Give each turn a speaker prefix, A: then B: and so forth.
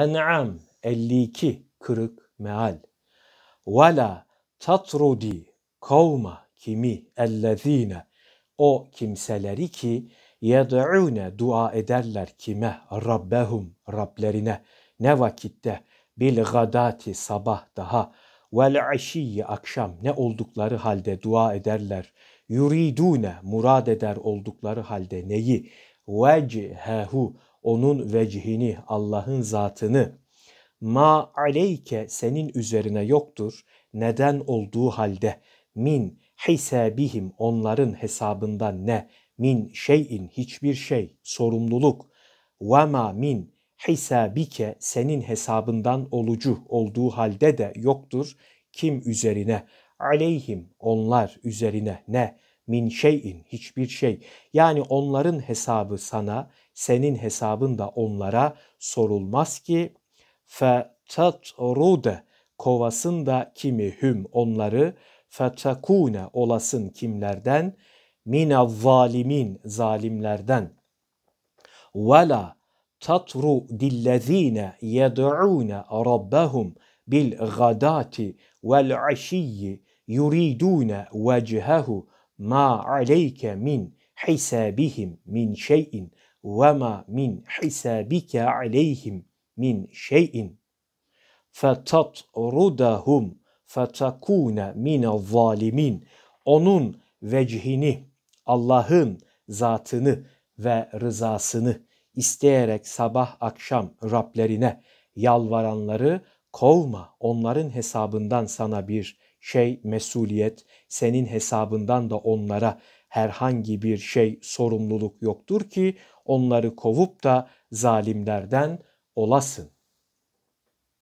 A: En'am 52 kırık meal. Vela tatrudi kavma kimi ellezine o kimseleri ki yed'une dua ederler kime rabbehum Rablerine ne vakitte bil gadati sabah daha vel aşiyyi akşam ne oldukları halde dua ederler yuridune murad eder oldukları halde neyi vecihehu onun vecihini, Allah'ın zatını ma aleyke senin üzerine yoktur neden olduğu halde min hisabihim onların hesabından ne min şeyin hiçbir şey sorumluluk ve ma min hisabike senin hesabından olucu olduğu halde de yoktur kim üzerine aleyhim onlar üzerine ne min şeyin hiçbir şey. Yani onların hesabı sana, senin hesabın da onlara sorulmaz ki. Fe tatrude kovasın da kimi hüm onları fetekune olasın kimlerden mine zalimin zalimlerden ve la tatru dillezine yed'une rabbahum bil gadati vel aşiyyi yuridune vecehehu ma aleyke min hisabihim min şeyin ve ma min hisabike aleyhim min şeyin fetatrudahum fetakune mine zalimin onun vecihini Allah'ın zatını ve rızasını isteyerek sabah akşam Rablerine yalvaranları kovma onların hesabından sana bir şey mesuliyet, senin hesabından da onlara herhangi bir şey sorumluluk yoktur ki onları kovup da zalimlerden olasın.